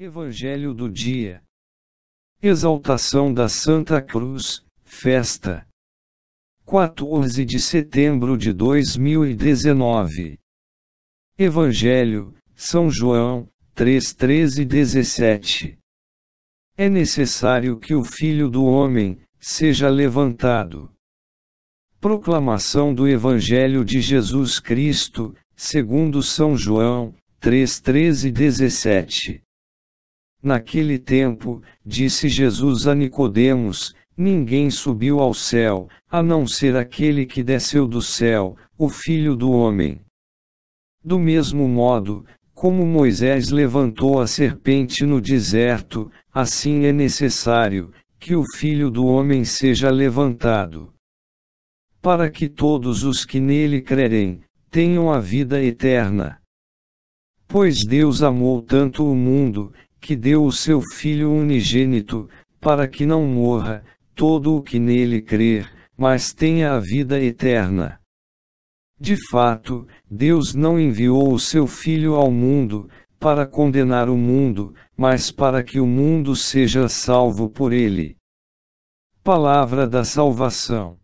Evangelho do dia. Exaltação da Santa Cruz, festa. 14 de setembro de 2019. Evangelho, São João, 3, 13 e 17. É necessário que o Filho do Homem seja levantado. Proclamação do Evangelho de Jesus Cristo, segundo São João, 3, 13 e 17. Naquele tempo, disse Jesus a Nicodemos, ninguém subiu ao céu, a não ser aquele que desceu do céu, o Filho do homem. Do mesmo modo, como Moisés levantou a serpente no deserto, assim é necessário que o Filho do homem seja levantado, para que todos os que nele crerem tenham a vida eterna. Pois Deus amou tanto o mundo, que deu o seu Filho unigênito, para que não morra, todo o que nele crer, mas tenha a vida eterna. De fato, Deus não enviou o seu Filho ao mundo, para condenar o mundo, mas para que o mundo seja salvo por ele. Palavra da Salvação